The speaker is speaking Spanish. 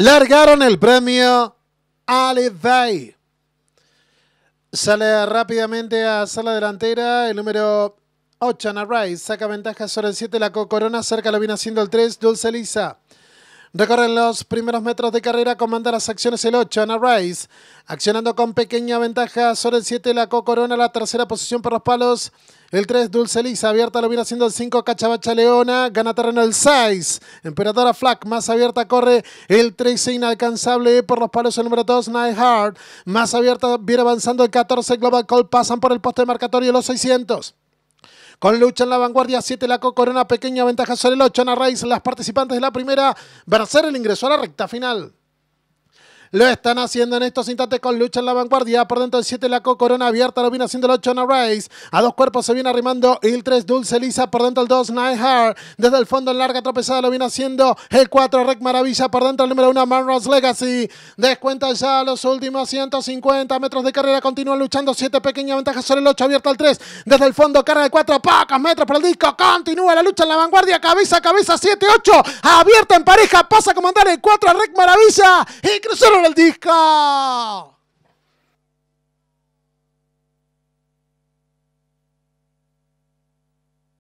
largaron el premio Alevay. Sale rápidamente a sala delantera el número 8, Ana Rice. Saca ventaja sobre el 7, la Corona. Cerca lo viene haciendo el 3, Dulce Lisa. Recorren los primeros metros de carrera, comanda las acciones el 8, Ana Rice, accionando con pequeña ventaja sobre el 7, la Corona, la tercera posición por los palos. El 3, Dulce Lisa, abierta lo viene haciendo el 5, Cachabacha Leona, gana terreno el 6, Emperadora Flack, más abierta corre el 13, inalcanzable por los palos el número 2, Night Hard más abierta viene avanzando el 14, Global Call, pasan por el poste de marcatorio los 600. Con lucha en la vanguardia, 7 la Coco, una pequeña ventaja sobre el 8. Ana raíz las participantes de la primera, hacer el ingreso a la recta final. Lo están haciendo en estos instantes con lucha en la vanguardia. Por dentro del 7, la Corona abierta. Lo viene haciendo el 8, una A dos cuerpos se viene arrimando el 3, Dulce Lisa. Por dentro el 2, Nightheart. Desde el fondo, en larga tropezada, lo viene haciendo el 4, Rec Maravilla. Por dentro el número 1, Manros Legacy. Descuenta ya los últimos 150 metros de carrera. Continúan luchando. 7 pequeña ventaja sobre el 8, abierto al 3. Desde el fondo, carga de 4, pocas metros por el disco. Continúa la lucha en la vanguardia. Cabeza, cabeza, 7, 8. Abierta en pareja. Pasa a comandar el 4, Rec Maravilla. Y el disco.